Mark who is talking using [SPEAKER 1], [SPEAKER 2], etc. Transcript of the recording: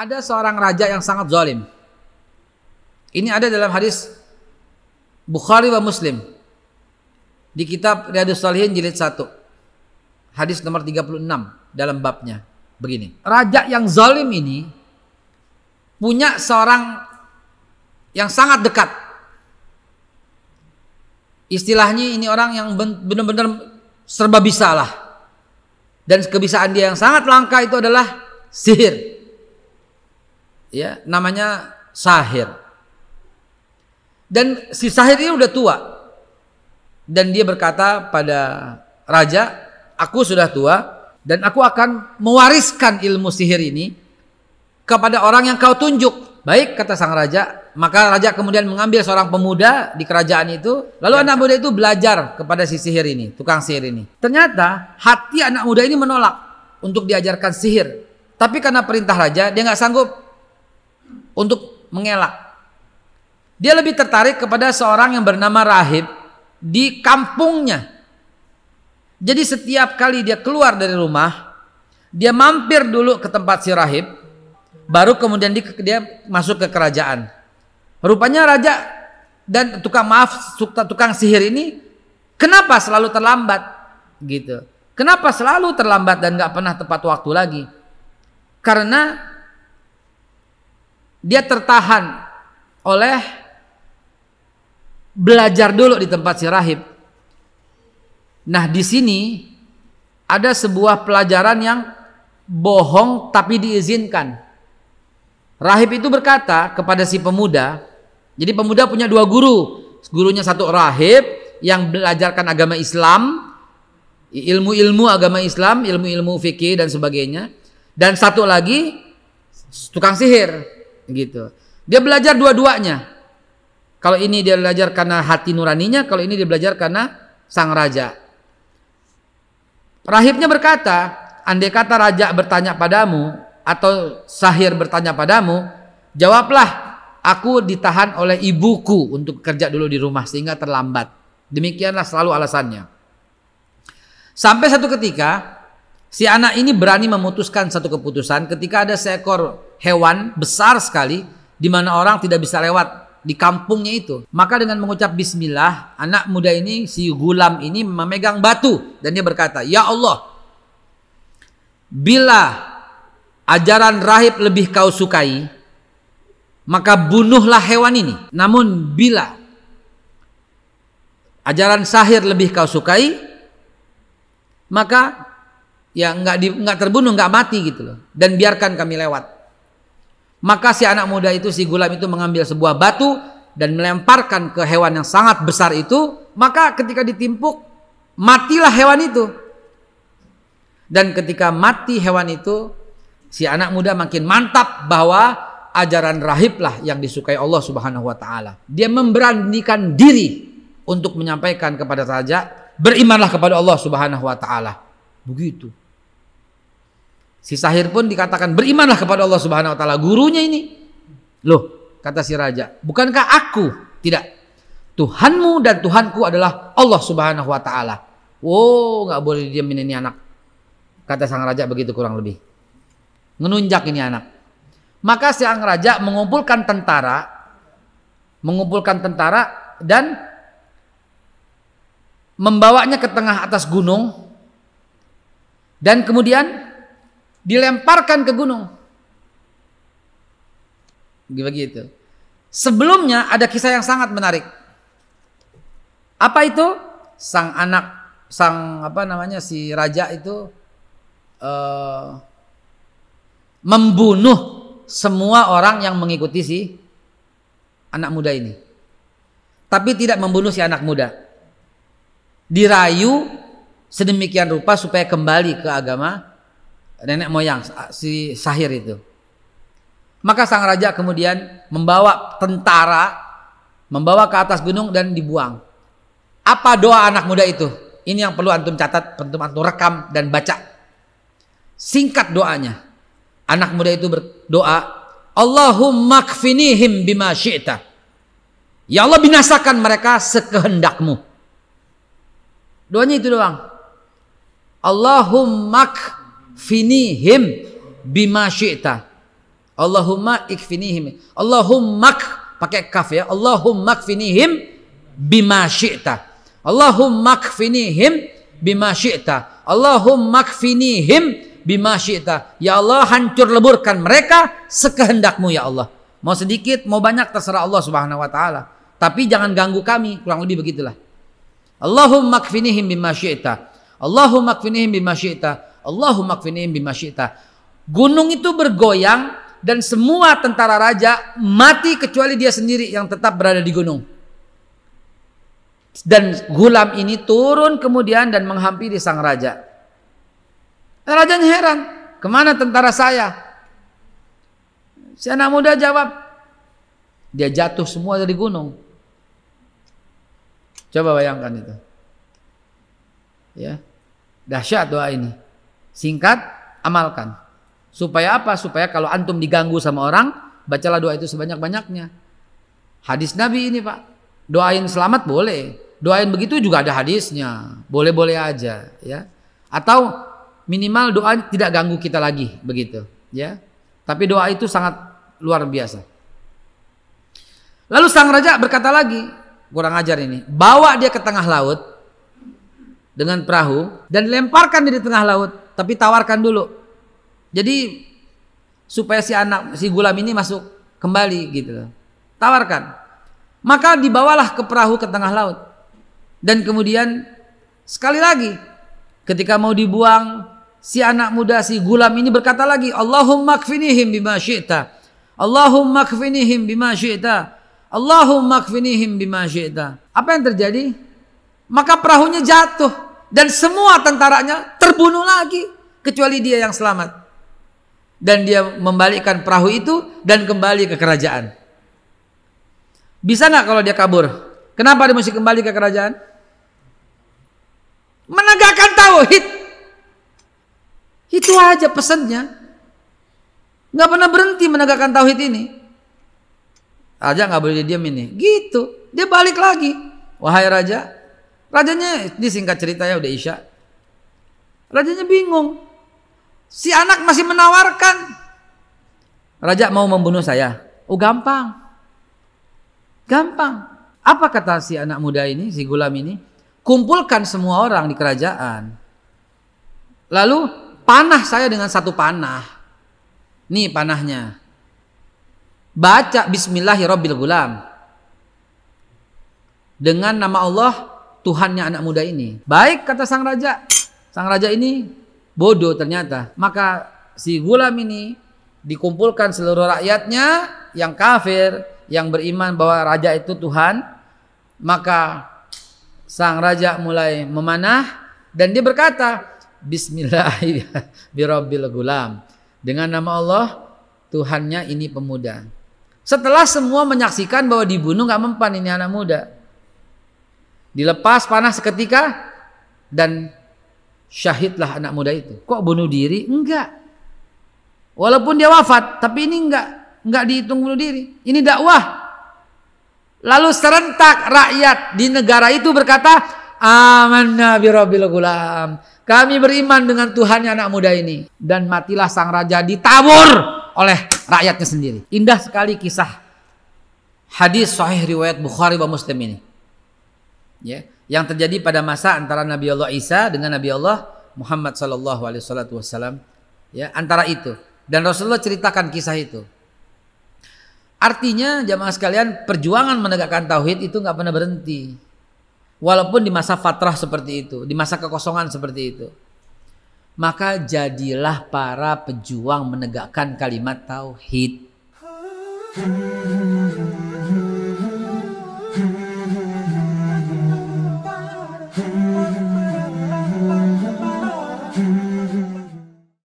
[SPEAKER 1] ada seorang raja yang sangat zalim. Ini ada dalam hadis Bukhari wa Muslim di kitab Riyadhus Salihin jilid 1. Hadis nomor 36 dalam babnya begini. Raja yang zalim ini punya seorang yang sangat dekat. Istilahnya ini orang yang benar-benar serba bisa lah. Dan kebisaan dia yang sangat langka itu adalah sihir ya namanya sahir. Dan si sahir ini udah tua. Dan dia berkata pada raja, "Aku sudah tua dan aku akan mewariskan ilmu sihir ini kepada orang yang kau tunjuk." Baik kata sang raja, maka raja kemudian mengambil seorang pemuda di kerajaan itu, lalu ya. anak muda itu belajar kepada si sihir ini, tukang sihir ini. Ternyata hati anak muda ini menolak untuk diajarkan sihir. Tapi karena perintah raja, dia nggak sanggup untuk mengelak. Dia lebih tertarik kepada seorang yang bernama rahib di kampungnya. Jadi setiap kali dia keluar dari rumah, dia mampir dulu ke tempat si rahib, baru kemudian dia masuk ke kerajaan. Rupanya raja dan tukang maaf tukang sihir ini kenapa selalu terlambat gitu? Kenapa selalu terlambat dan nggak pernah tepat waktu lagi? Karena dia tertahan oleh belajar dulu di tempat si rahib. Nah, di sini ada sebuah pelajaran yang bohong tapi diizinkan. Rahib itu berkata kepada si pemuda, jadi pemuda punya dua guru, gurunya satu rahib yang belajarkan agama Islam, ilmu-ilmu agama Islam, ilmu-ilmu fikih dan sebagainya, dan satu lagi tukang sihir gitu. Dia belajar dua-duanya. Kalau ini dia belajar karena hati nuraninya, kalau ini dia belajar karena sang raja. Rahibnya berkata, andai kata raja bertanya padamu atau sahir bertanya padamu, jawablah, aku ditahan oleh ibuku untuk kerja dulu di rumah sehingga terlambat. Demikianlah selalu alasannya. Sampai satu ketika si anak ini berani memutuskan satu keputusan ketika ada seekor hewan besar sekali di mana orang tidak bisa lewat di kampungnya itu. Maka dengan mengucap bismillah, anak muda ini si gulam ini memegang batu dan dia berkata, "Ya Allah, bila ajaran rahib lebih kau sukai, maka bunuhlah hewan ini. Namun bila ajaran sahir lebih kau sukai, maka ya nggak nggak terbunuh nggak mati gitu loh dan biarkan kami lewat maka si anak muda itu, si gulam itu mengambil sebuah batu dan melemparkan ke hewan yang sangat besar itu. Maka ketika ditimpuk, matilah hewan itu. Dan ketika mati hewan itu, si anak muda makin mantap bahwa ajaran rahiblah yang disukai Allah Subhanahu wa taala. Dia memberanikan diri untuk menyampaikan kepada raja, berimanlah kepada Allah Subhanahu wa taala. Begitu. Si Sahir pun dikatakan berimanlah kepada Allah Subhanahu wa taala. Gurunya ini. Loh, kata si raja, bukankah aku? Tidak. Tuhanmu dan Tuhanku adalah Allah Subhanahu wa taala. Oh, nggak boleh diamin ini anak. Kata sang raja begitu kurang lebih. Menunjak ini anak. Maka sang raja mengumpulkan tentara, mengumpulkan tentara dan membawanya ke tengah atas gunung dan kemudian dilemparkan ke gunung. Begitu. Sebelumnya ada kisah yang sangat menarik. Apa itu? Sang anak, sang apa namanya si raja itu uh, membunuh semua orang yang mengikuti si anak muda ini. Tapi tidak membunuh si anak muda. Dirayu sedemikian rupa supaya kembali ke agama nenek moyang si Sahir itu. Maka sang raja kemudian membawa tentara, membawa ke atas gunung dan dibuang. Apa doa anak muda itu? Ini yang perlu antum catat, antum antum rekam dan baca. Singkat doanya. Anak muda itu berdoa, Allahumma kfinihim bima syi'ta. Ya Allah binasakan mereka sekehendakmu. Doanya itu doang. Allahumma finihim bima syi'ta. Allahumma ikfinihim. Allahumma pakai kaf ya. Allahumma ikfinihim bima syi'ta. Allahumma ikfinihim bima syi'ta. Allahumma ikfinihim bima syi'ta. Ya Allah hancur leburkan mereka sekehendakmu ya Allah. Mau sedikit, mau banyak terserah Allah Subhanahu wa taala. Tapi jangan ganggu kami, kurang lebih begitulah. Allahumma ikfinihim bima syi'ta. Allahumma ikfinihim bima syi'ta. Allahumma kfinim bimasyita. Gunung itu bergoyang dan semua tentara raja mati kecuali dia sendiri yang tetap berada di gunung. Dan gulam ini turun kemudian dan menghampiri sang raja. Raja heran, kemana tentara saya? Si anak muda jawab, dia jatuh semua dari gunung. Coba bayangkan itu. Ya. Dahsyat doa ini singkat, amalkan. Supaya apa? Supaya kalau antum diganggu sama orang, bacalah doa itu sebanyak-banyaknya. Hadis Nabi ini, Pak. Doain selamat boleh. Doain begitu juga ada hadisnya. Boleh-boleh aja, ya. Atau minimal doa tidak ganggu kita lagi, begitu, ya. Tapi doa itu sangat luar biasa. Lalu sang raja berkata lagi, kurang ajar ini, bawa dia ke tengah laut dengan perahu dan lemparkan dia di tengah laut tapi tawarkan dulu. Jadi supaya si anak si gulam ini masuk kembali gitu Tawarkan. Maka dibawalah ke perahu ke tengah laut. Dan kemudian sekali lagi ketika mau dibuang si anak muda si gulam ini berkata lagi Allahumma kfinihim bima syi'ta. Allahumma kfinihim bima syi'ta. Allahumma kfinihim bima syi'ta. Apa yang terjadi? Maka perahunya jatuh dan semua tentaranya terbunuh lagi kecuali dia yang selamat. Dan dia membalikkan perahu itu dan kembali ke kerajaan. Bisa nggak kalau dia kabur? Kenapa dia mesti kembali ke kerajaan? Menegakkan tauhid. Itu aja pesannya. Nggak pernah berhenti menegakkan tauhid ini. Aja nggak boleh diam ini. Gitu. Dia balik lagi. Wahai raja, Rajanya, ini singkat cerita ya udah Isya. Rajanya bingung. Si anak masih menawarkan. Raja mau membunuh saya. Oh gampang. Gampang. Apa kata si anak muda ini, si gulam ini? Kumpulkan semua orang di kerajaan. Lalu panah saya dengan satu panah. Nih panahnya. Baca bismillahirrahmanirrahim. Dengan nama Allah Tuhannya anak muda ini. Baik kata sang raja. Sang raja ini bodoh ternyata. Maka si gulam ini dikumpulkan seluruh rakyatnya yang kafir, yang beriman bahwa raja itu Tuhan. Maka sang raja mulai memanah dan dia berkata, Bismillahirrahmanirrahim. Dengan nama Allah, Tuhannya ini pemuda. Setelah semua menyaksikan bahwa dibunuh gak mempan ini anak muda. Dilepas panah seketika dan syahidlah anak muda itu. Kok bunuh diri? Enggak. Walaupun dia wafat, tapi ini enggak enggak dihitung bunuh diri. Ini dakwah. Lalu serentak rakyat di negara itu berkata, "Amanna bi rabbil gulam." Kami beriman dengan Tuhan anak muda ini dan matilah sang raja ditabur oleh rakyatnya sendiri. Indah sekali kisah hadis sahih riwayat Bukhari dan Muslim ini ya yang terjadi pada masa antara Nabi Allah Isa dengan Nabi Allah Muhammad Sallallahu Alaihi Wasallam ya antara itu dan Rasulullah ceritakan kisah itu artinya jamaah sekalian perjuangan menegakkan tauhid itu nggak pernah berhenti walaupun di masa fatrah seperti itu di masa kekosongan seperti itu maka jadilah para pejuang menegakkan kalimat tauhid.